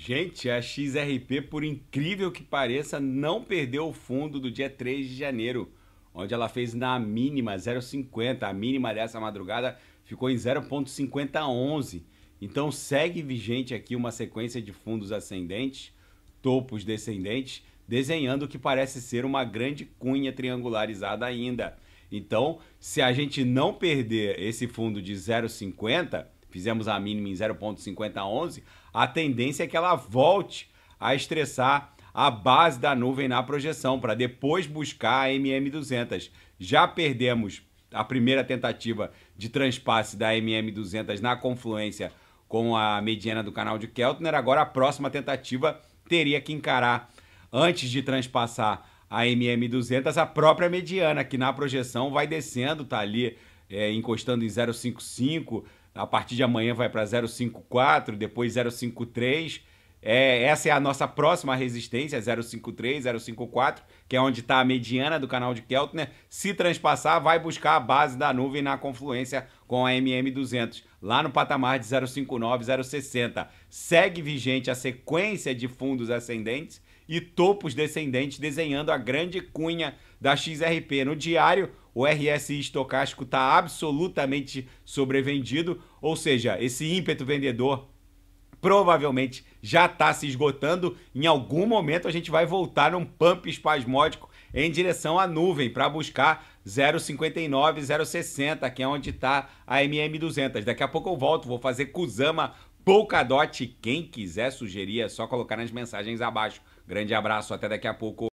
Gente, a XRP, por incrível que pareça, não perdeu o fundo do dia 3 de janeiro, onde ela fez na mínima 0,50. A mínima dessa madrugada ficou em 0,5011. Então segue vigente aqui uma sequência de fundos ascendentes, topos descendentes, desenhando o que parece ser uma grande cunha triangularizada ainda. Então, se a gente não perder esse fundo de 0,50, fizemos a mínima em 0,5011, a tendência é que ela volte a estressar a base da nuvem na projeção, para depois buscar a MM200. Já perdemos a primeira tentativa de transpasse da MM200 na confluência com a mediana do canal de Keltner, agora a próxima tentativa teria que encarar, antes de transpassar a MM200, a própria mediana, que na projeção vai descendo, está ali é, encostando em 055, a partir de amanhã vai para 054, depois 053. É, essa é a nossa próxima resistência, 053, 054, que é onde está a mediana do canal de Keltner. Se transpassar, vai buscar a base da nuvem na confluência com a MM200, lá no patamar de 059, 060. Segue vigente a sequência de fundos ascendentes e topos descendentes desenhando a grande cunha da XRP. No diário, o RSI estocástico está absolutamente sobrevendido, ou seja, esse ímpeto vendedor provavelmente já está se esgotando. Em algum momento a gente vai voltar num pump espasmódico em direção à nuvem para buscar 0,59, 0,60, que é onde está a MM200. Daqui a pouco eu volto, vou fazer Kusama Polkadot. Quem quiser sugerir é só colocar nas mensagens abaixo. Grande abraço, até daqui a pouco.